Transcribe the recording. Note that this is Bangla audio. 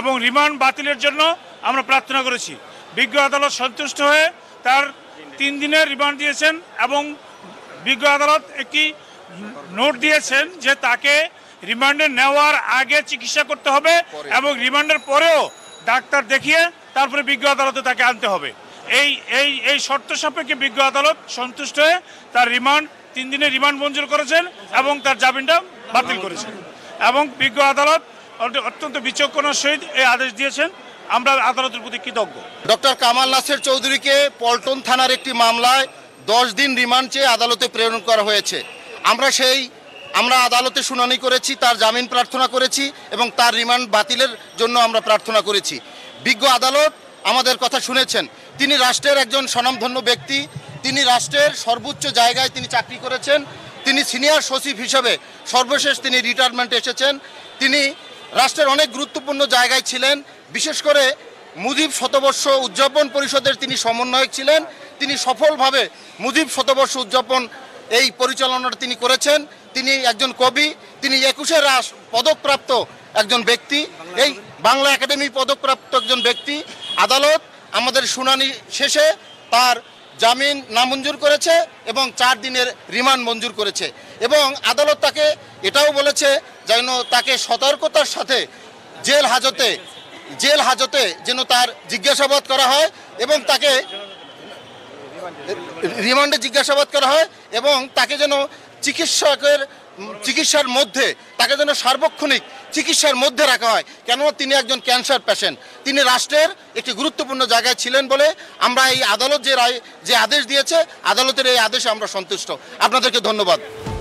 এবং রিমান্ড বাতিলের জন্য আমরা প্রার্থনা করেছি বিজ্ঞ আদালত সন্তুষ্ট হয়ে তার তিন দিনের রিমান্ড দিয়েছেন এবং বিজ্ঞ আদালত একটি নোট দিয়েছেন যে তাকে রিমান্ডে নেওয়ার আগে চিকিৎসা করতে হবে এবং রিমান্ডের পরেও ডাক্তার দেখিয়ে তারপরে বিজ্ঞ আদালতে তাকে আনতে হবে এই এই এই শর্ত সাপেক্ষে বিজ্ঞ আদালত সন্তুষ্ট হয়ে তার রিমান্ড তিন দিনের রিমান্ড মঞ্জুর করেছেন এবং তার জামিনটা বাতিল করেছেন এবং বিজ্ঞ আদালত অত্যন্ত বিচক্ষণার সহিত এই আদেশ দিয়েছেন আমরা আদালতের প্রতি কৃতজ্ঞ ডক্টর কামাল নাসের চৌধুরীকে পল্টন থানার একটি মামলায় দশ দিন রিমান্ড চেয়ে আদালতে প্রেরণ করা হয়েছে আমরা সেই আমরা আদালতে শুনানি করেছি তার জামিন প্রার্থনা করেছি এবং তার রিমান্ড বাতিলের জন্য আমরা প্রার্থনা করেছি বিজ্ঞ আদালত আমাদের কথা শুনেছেন তিনি রাষ্ট্রের একজন স্বনামধন্য ব্যক্তি তিনি রাষ্ট্রের সর্বোচ্চ জায়গায় তিনি চাকরি করেছেন তিনি সিনিয়র সচিব হিসেবে সর্বশেষ তিনি রিটায়ারমেন্ট এসেছেন তিনি রাষ্ট্রের অনেক গুরুত্বপূর্ণ জায়গায় ছিলেন বিশেষ করে মুজিব শতবর্ষ উদযাপন পরিষদের তিনি সমন্বয়ক ছিলেন তিনি সফলভাবে মুজিব শতবর্ষ উদযাপন এই পরিচালনাটা তিনি করেছেন তিনি একজন কবি তিনি একুশে রাস পদকপ্রাপ্ত একজন ব্যক্তি এই বাংলা একাডেমি পদকপ্রাপ্ত একজন ব্যক্তি আদালত আমাদের শুনানি শেষে তার জামিন নামঞ্জুর করেছে এবং চার দিনের রিমান্ড মঞ্জুর করেছে এবং আদালত তাকে এটাও বলেছে যেন তাকে সতর্কতার সাথে জেল হাজতে জেল হাজতে যেন তার জিজ্ঞাসাবাদ করা হয় এবং তাকে রিমান্ডে জিজ্ঞাসাবাদ করা হয় এবং তাকে যেন চিকিৎসকের চিকিৎসার মধ্যে তাকে যেন সার্বক্ষণিক চিকিৎসার মধ্যে রাখা হয় কেন তিনি একজন ক্যান্সার পেশেন্ট তিনি রাষ্ট্রের একটি গুরুত্বপূর্ণ জায়গায় ছিলেন বলে আমরা এই আদালত যে রায় যে আদেশ দিয়েছে আদালতের এই আদেশে আমরা সন্তুষ্ট আপনাদেরকে ধন্যবাদ